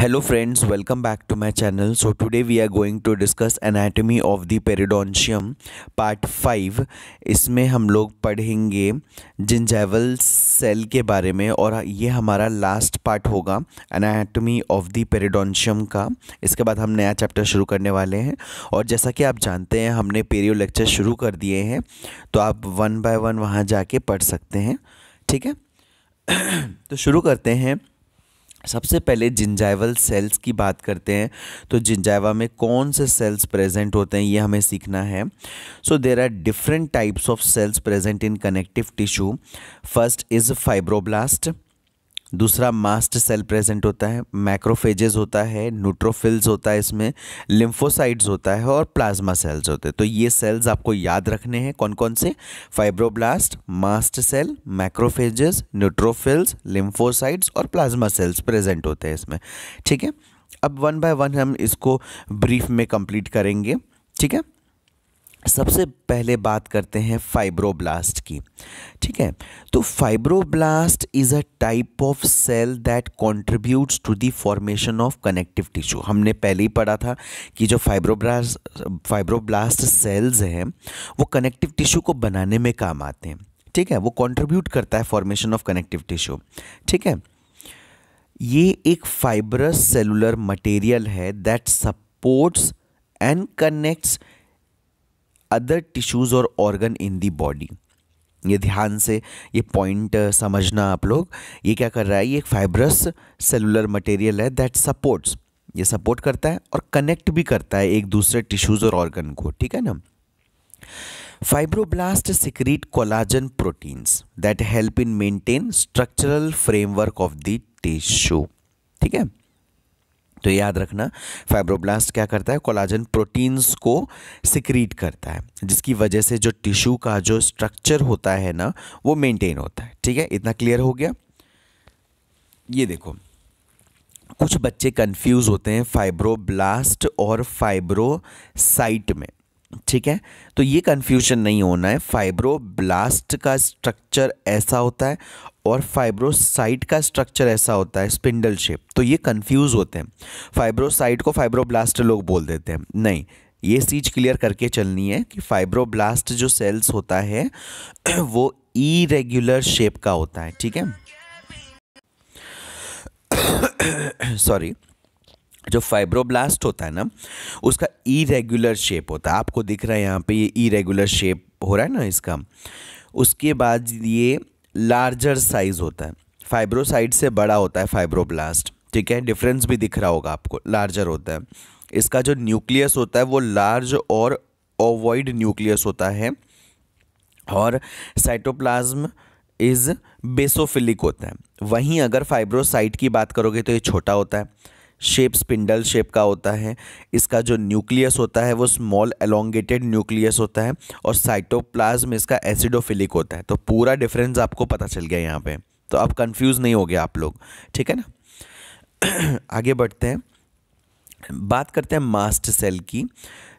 hello friends welcome back to my channel so today we are going to discuss anatomy of the periodontium part five इसमें हम लोग पढ़ेंगे जिंजेवल cell के बारे में और ये हमारा लास्ट पार्ट होगा एनाटॉमी ऑफ द पेरिडोंशियम का इसके बाद हम नया चैप्टर शुरू करने वाले हैं और जैसा कि आप जानते हैं हमने पेरियो लेक्चर शुरू कर दिए हैं तो आप वन बाय वन वहाँ जाके पढ़ सकते हैं ठीक है तो शुरू करते हैं सबसे पहले जिंजाइवल सेल्स की बात करते हैं तो जिंजाइवा में कौन से सेल्स प्रेजेंट होते हैं ये हमें सीखना है so there are different types of cells present in connective tissue first is fibroblast दूसरा मास्ट सेल प्रेजेंट होता है मैक्रोफेजेस होता है न्यूट्रोफिल्स होता है इसमें लिम्फोसाइड्स होता है और प्लाज्मा सेल्स होते हैं तो ये सेल्स आपको याद रखने हैं कौन कौन से fibroblast mast cell macrophages neutrophils lymphocytes और प्लाज्मा सेल्स प्रेजेंट होते हैं इसमें ठीक है अब वन बाय वन हम इसको ब्रीफ में कंप्लीट करेंगे ठीक है सबसे पहले बात करते हैं फाइब्रोब्लास्ट की ठीक है तो fibroblast is a type of cell that contributes to the formation of connective tissue हमने पहले ही पढ़ा था कि जो फाइब्रोब्लास्ट फाइब्रोब्लास्ट सेल्स हैं वो कनेक्टिव टिश्यू को बनाने में काम आते हैं ठीक है वो कंट्रीब्यूट करता है फॉर्मेशन ऑफ कनेक्टिव टिश्यू ठीक है ये एक फाइब्रस सेलुलर मटेरियल है that supports and connects other tissues और ऑर्गन इन दी बॉडी ये ध्यान से ये पॉइंट uh, समझना आप लोग ये क्या कर रहा है ये एक फाइब्रस सेलुलर मटेरियल है दैट सपोर्ट्स ये सपोर्ट करता है और कनेक्ट भी करता है एक दूसरे टिश्यूज़ और ऑर्गन को ठीक है ना fibroblast secrete collagen proteins that help in maintain structural framework of the tissue ठीक है तो याद रखना फाइब्रोब्लास्ट क्या करता है कोलाजन प्रोटीन्स को सिक्रीट करता है जिसकी वजह से जो टिश्यू का जो स्ट्रक्चर होता है ना वो मेंटेन होता है ठीक है इतना क्लियर हो गया ये देखो कुछ बच्चे कंफ्यूज होते हैं फाइब्रोब्लास्ट और फाइब्रोसाइट में ठीक है तो ये कन्फ्यूजन नहीं होना है फाइब्रोब्लास्ट का स्ट्रक्चर ऐसा होता है और फाइब्रोसाइट का स्ट्रक्चर ऐसा होता है स्पिंडल शेप तो ये कन्फ्यूज़ होते हैं फाइब्रोसाइट को फाइब्रोब्लास्ट लोग बोल देते हैं नहीं ये चीज़ क्लियर करके चलनी है कि फाइब्रोब्लास्ट जो सेल्स होता है वो इरेग्युलर शेप का होता है ठीक है सॉरी जो फाइब्रोब्लास्ट होता है ना उसका इरेगुलर शेप होता है आपको दिख रहा है यहाँ पे ये इरेगुलर शेप हो रहा है ना इसका उसके बाद ये लार्जर साइज़ होता है फाइब्रोसाइड से बड़ा होता है फाइब्रोब्लास्ट ठीक है डिफरेंस भी दिख रहा होगा आपको लार्जर होता है इसका जो न्यूक्लियस होता है वो लार्ज और ओवॉइड न्यूक्लियस होता है और साइटोप्लाज्म इज़ बेसोफिलिक होता है वहीं अगर फाइब्रोसाइट की बात करोगे तो ये छोटा होता है शेप स्पिंडल शेप का होता है इसका जो न्यूक्लियस होता है वो स्मॉल एलोंगेटेड न्यूक्लियस होता है और साइटोप्लाज्म इसका एसिडोफिलिक होता है तो पूरा डिफरेंस आपको पता चल गया यहाँ पे तो अब कंफ्यूज नहीं हो गया आप लोग ठीक है ना आगे बढ़ते हैं बात करते हैं मास्ट सेल की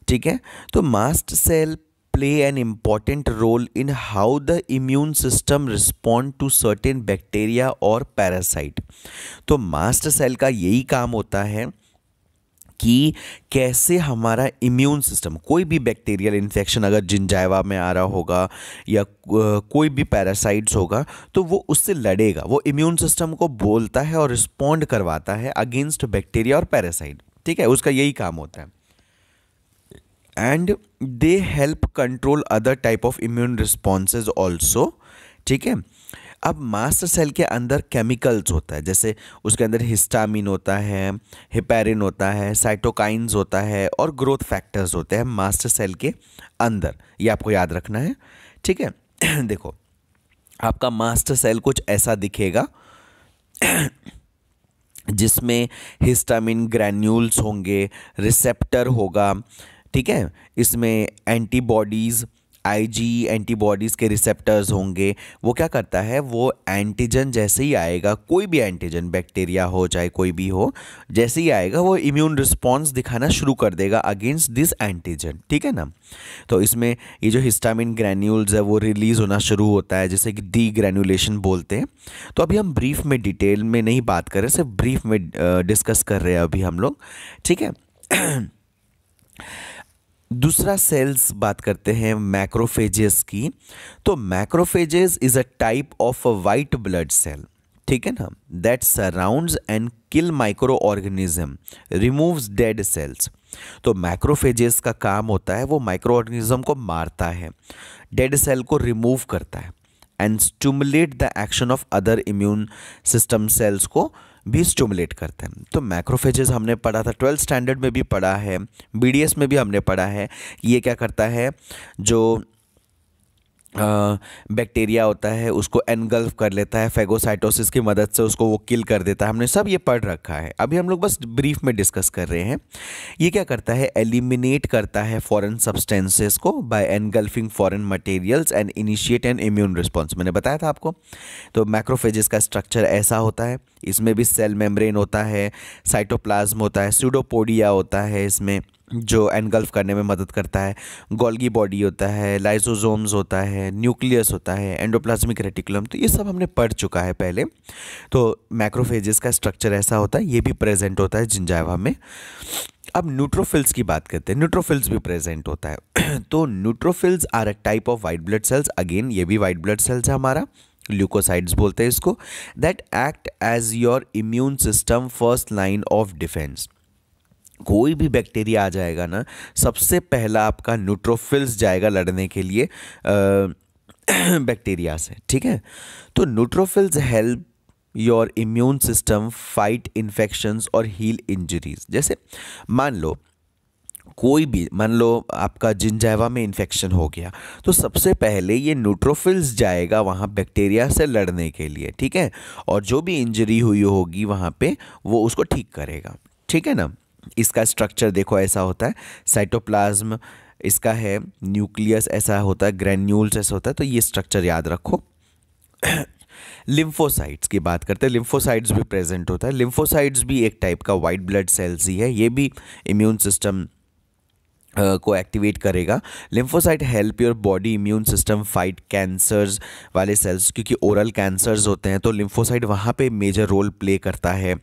ठीक है तो mast cell play an important role in how the immune system respond to certain bacteria और पैरासाइट तो मास्ट सेल का यही काम होता है कि कैसे हमारा इम्यून सिस्टम कोई भी बैक्टीरियल इन्फेक्शन अगर जिंजाइवा में आ रहा होगा या कोई भी पैरासाइट्स होगा तो वो उससे लड़ेगा वो इम्यून सिस्टम को बोलता है और रिस्पॉन्ड करवाता है अगेंस्ट बैक्टीरिया और पैरासाइट ठीक है उसका यही काम होता है and they help control other type of immune responses also ठीक है अब मास्टर सेल के अंदर केमिकल्स होता है जैसे उसके अंदर हिस्टामिन होता है हिपेरिन होता है साइटोकाइंस होता है और ग्रोथ फैक्टर्स होते हैं मास्टर सेल के अंदर ये आपको याद रखना है ठीक है देखो आपका मास्टर सेल कुछ ऐसा दिखेगा जिसमें हिस्टामिन ग्रैन्यूल्स होंगे रिसेप्टर होगा ठीक है इसमें एंटीबॉडीज़ आईजी एंटीबॉडीज़ के रिसेप्टर्स होंगे वो क्या करता है वो एंटीजन जैसे ही आएगा कोई भी एंटीजन बैक्टीरिया हो चाहे कोई भी हो जैसे ही आएगा वो इम्यून रिस्पॉन्स दिखाना शुरू कर देगा अगेंस्ट दिस एंटीजन ठीक है ना तो इसमें ये जो हिस्टामिन ग्रैन्यूल्स है वो रिलीज़ होना शुरू होता है जैसे कि डी ग्रैन्यूलेशन बोलते हैं तो अभी हम ब्रीफ में डिटेल में नहीं बात कर रहे सिर्फ ब्रीफ में डिस्कस कर रहे हैं अभी हम लोग ठीक है दूसरा सेल्स बात करते हैं मैक्रोफेजेस की तो macrophages is a type of a white blood cell ठीक है ना that surrounds and kill microorganism removes dead cells तो मैक्रोफेजेस का काम होता है वो माइक्रो ऑर्गेनिज्म को मारता है डेड सेल को रिमूव करता है and stimulate the action of other immune system cells को भी स्टूमुलेट करते हैं तो मैक्रोफेजेस हमने पढ़ा था ट्वेल्थ स्टैंडर्ड में भी पढ़ा है बी में भी हमने पढ़ा है ये क्या करता है जो बैक्टीरिया होता है उसको एनगल्फ कर लेता है फेगोसाइटोसिस की मदद से उसको वो किल कर देता है हमने सब ये पढ़ रखा है अभी हम लोग बस ब्रीफ में डिस्कस कर रहे हैं ये क्या करता है एलिमिनेट करता है फॉरेन सब्सटेंसेस को by engulfing foreign materials and initiate an immune response मैंने बताया था आपको तो मैक्रोफेजिस का स्ट्रक्चर ऐसा होता है इसमें भी सेल मेम्ब्रेन होता है साइटोप्लाज्म होता है स्यूडोपोडिया होता है इसमें जो एनगल्फ करने में मदद करता है गोल्गी बॉडी होता है लाइसोजोम्स होता है न्यूक्लियस होता है एंडोप्लाज्मिक रेटिकुलम तो ये सब हमने पढ़ चुका है पहले तो मैक्रोफेजेस का स्ट्रक्चर ऐसा होता है ये भी प्रेजेंट होता है जिंजावा में अब न्यूट्रोफिल्स की बात करते हैं न्यूट्रोफिल्स भी प्रेजेंट होता है तो neutrophils are a type of white blood cells again ये भी वाइट ब्लड सेल्स है हमारा ल्यूकोसाइड्स बोलते हैं इसको that act as your immune system first line of defence कोई भी बैक्टीरिया आ जाएगा ना सबसे पहला आपका न्यूट्रोफिल्स जाएगा लड़ने के लिए बैक्टीरिया से ठीक है तो neutrophils help your immune system fight infections और हील इंजरीज जैसे मान लो कोई भी मान लो आपका जिंजाइवा में इन्फेक्शन हो गया तो सबसे पहले ये न्यूट्रोफिल्स जाएगा वहाँ बैक्टीरिया से लड़ने के लिए ठीक है और जो भी इंजरी हुई होगी वहाँ पे वो उसको ठीक करेगा ठीक है ना इसका स्ट्रक्चर देखो ऐसा होता है साइटोप्लाज्म इसका है न्यूक्लियस ऐसा होता है ग्रैन्यूल्स ऐसा होता है तो ये स्ट्रक्चर याद रखो लिम्फोसाइट्स की बात करते हैं लिम्फोसाइट्स भी प्रेजेंट होता है लिम्फोसाइट्स भी एक टाइप का वाइट ब्लड सेल्स ही है ये भी इम्यून सिस्टम को एक्टिवेट करेगा lymphocyte help your body immune system fight cancers वाले सेल्स क्योंकि ओरल कैंसर्स होते हैं तो लिम्फोसाइट वहाँ पे मेजर रोल प्ले करता है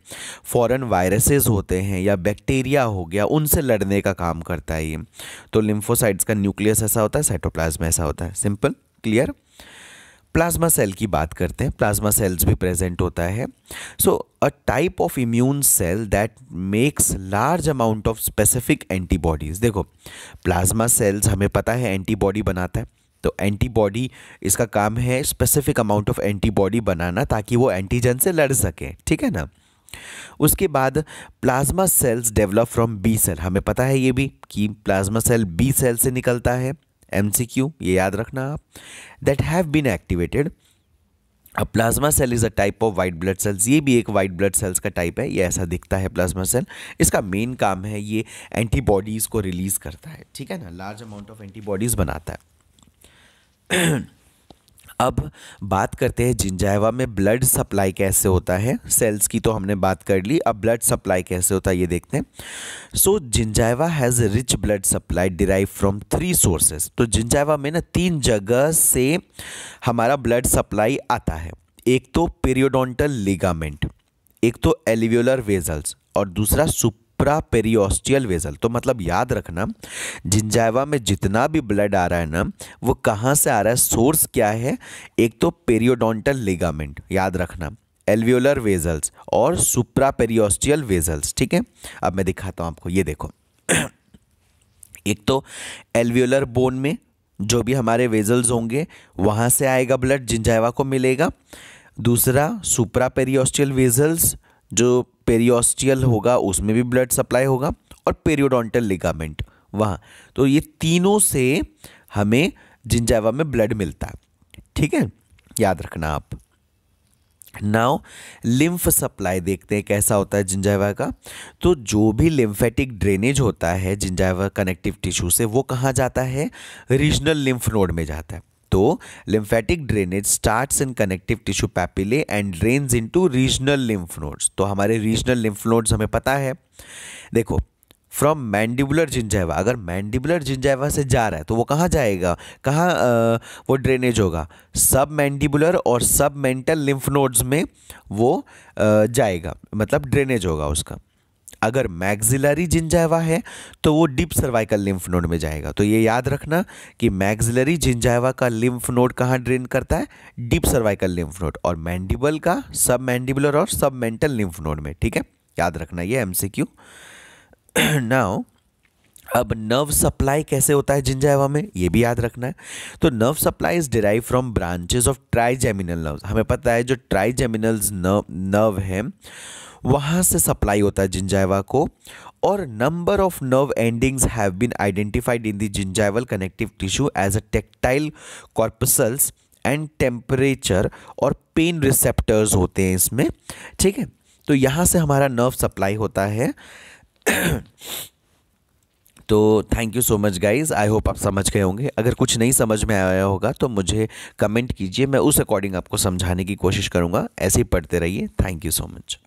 फॉरेन वायरसेस होते हैं या बैक्टीरिया हो गया उनसे लड़ने का काम करता है ये तो लिम्फोसाइट्स का न्यूक्लियस ऐसा होता है साइटोप्लाज्म ऐसा होता है सिंपल क्लियर प्लाज्मा सेल की बात करते हैं प्लाज्मा सेल्स भी प्रेजेंट होता है so a type of immune cell that makes large amount of specific antibodies देखो प्लाज्मा सेल्स हमें पता है एंटीबॉडी बनाता है तो एंटीबॉडी इसका काम है स्पेसिफिक अमाउंट ऑफ एंटीबॉडी बनाना ताकि वो एंटीजन से लड़ सकें ठीक है ना उसके बाद plasma cells develop from B cell हमें पता है ये भी कि प्लाज्मा सेल बी सेल से निकलता है एम ये याद रखना आप दैट हैव बीन एक्टिवेटेड अब plasma cell is a type of white blood cells ये भी एक वाइट ब्लड सेल्स का टाइप है ये ऐसा दिखता है प्लाज्मा सेल इसका मेन काम है ये एंटीबॉडीज़ को रिलीज़ करता है ठीक है ना लार्ज अमाउंट ऑफ एंटीबॉडीज़ बनाता है अब बात करते हैं जिंजाइवा में ब्लड सप्लाई कैसे होता है सेल्स की तो हमने बात कर ली अब ब्लड सप्लाई कैसे होता है ये देखते हैं so gingiva has rich blood supply derive from three sources तो जिंजाइवा में ना तीन जगह से हमारा ब्लड सप्लाई आता है एक तो पेरियोडोंटल लिगामेंट एक तो एलिव्यूलर वेजल्स और दूसरा सुप सुप्रा पेरियोस्टियल वेजल तो मतलब याद रखना जिंजाइवा में जितना भी ब्लड आ रहा है ना वो कहाँ से आ रहा है सोर्स क्या है एक तो पेरियोडोंटल लिगामेंट याद रखना एल्वियोलर वेजल्स और सुप्रा पेरियोस्टियल वेजल्स ठीक है अब मैं दिखाता हूँ आपको ये देखो एक तो एल्वियोलर बोन में जो भी हमारे वेजल्स होंगे वहाँ से आएगा ब्लड जिंजाइवा को मिलेगा दूसरा सुप्रा पेरियोस्टियल वेजल्स जो पेरियोस्टियल होगा उसमें भी ब्लड सप्लाई होगा और पेरियोडोंटल लिगामेंट वहाँ तो ये तीनों से हमें जिंजावा में ब्लड मिलता है ठीक है याद रखना आप नाउ लिम्फ सप्लाई देखते हैं कैसा होता है जिंजावा का तो जो भी लिम्फेटिक ड्रेनेज होता है जिंजावा कनेक्टिव टिश्यू से वो कहाँ जाता है रीजनल लिम्फ नोड में जाता है तो lymphatic drainage start in connective tissue papillae and drain into regional lymph nodes तो हमारे रीजनल लिम्फ नोड्स हमें पता है देखो फ्रॉम मैंडिबुलर जिंजाइवा अगर मैंडिबुलर जिंजाइवा से जा रहा है तो वो कहाँ जाएगा कहाँ वो ड्रेनेज होगा सब मैंडिबुलर और सब मेंटल लिम्फ नोड्स में वो आ, जाएगा मतलब ड्रेनेज होगा उसका अगर मैग्जिलरी जिंजाइवा है तो वो डिप सर्वाइकल लिम्फ नोड में जाएगा तो ये याद रखना कि मैग्जिलरी जिंजाइवा का लिम्फ नोड कहाँ ड्रेन करता है डिप सर्वाइकल लिम्फ नोड और मैंडिबल का सब मैंडिबुलर और सब मेंटल लिम्फ नोड में ठीक है याद रखना ये एम सी क्यू नाउ अब नर्व सप्लाई कैसे होता है जिंजाइवा में ये भी याद रखना है तो nerve supply is derive from branches of trigeminal nerve हमें पता है जो ट्राइजेमिनल्स नर्व है वहाँ से सप्लाई होता है जिंजाइवा को और number of nerve endings have been identified in the gingival connective tissue as a tactile corpuscles and temperature और पेन रिसेप्टर्स होते हैं इसमें ठीक है तो यहाँ से हमारा नर्व सप्लाई होता है तो thank you so much guys I hope आप समझ गए होंगे अगर कुछ नहीं समझ में आया होगा तो मुझे कमेंट कीजिए मैं उस अकॉर्डिंग आपको समझाने की कोशिश करूँगा ऐसे ही पढ़ते रहिए थैंक यू सो मच